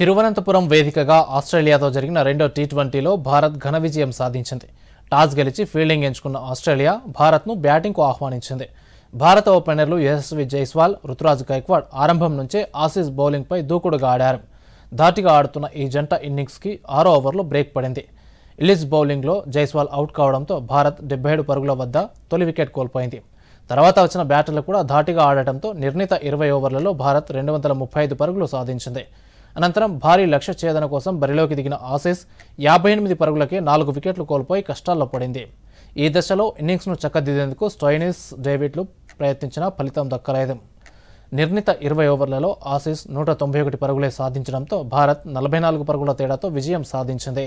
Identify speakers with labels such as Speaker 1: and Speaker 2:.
Speaker 1: తిరువనంతపురం వేదికగా ఆస్ట్రేలియాతో జరిగిన రెండో టీ ట్వంటీలో భారత్ ఘన విజయం సాధించింది టాస్ గెలిచి ఫీల్డింగ్ ఎంచుకున్న ఆస్ట్రేలియా భారత్ను బ్యాటింగ్కు ఆహ్వానించింది భారత ఓపెనర్లు యశస్వి జైస్వాల్ రుతురాజ్ గైక్వాడ్ ఆరంభం నుంచే ఆసీస్ బౌలింగ్పై దూకుడుగా ఆడారు ధాటిగా ఆడుతున్న ఈ జంట ఇన్నింగ్స్కి ఆరో ఓవర్లో బ్రేక్ పడింది ఇలిస్ బౌలింగ్లో జైస్వాల్ అవుట్ కావడంతో భారత్ డెబ్బై ఏడు పరుగుల వద్ద తొలి వికెట్ కోల్పోయింది తర్వాత వచ్చిన బ్యాటర్లు కూడా ధాటిగా ఆడటంతో నిర్ణీత ఇరవై ఓవర్లలో భారత్ రెండు వందల ముప్పై ఐదు పరుగులు సాధించింది అనంతరం భారీ లక్ష్య ఛేదన కోసం బరిలోకి దిగిన ఆసీస్ యాభై ఎనిమిది పరుగులకే నాలుగు వికెట్లు కోల్పోయి కష్టాల్లో పడింది ఈ దశలో ఇన్నింగ్స్ను చక్కదిద్దేందుకు స్టోయినిస్ డేవిడ్లు ప్రయత్నించినా ఫలితం దక్కలేదు నిర్ణీత ఇరవై ఓవర్లలో ఆసీస్ నూట తొంభై ఒకటి పరుగులే సాధించడంతో భారత్ నలభై నాలుగు పరుగుల తేడాతో విజయం సాధించింది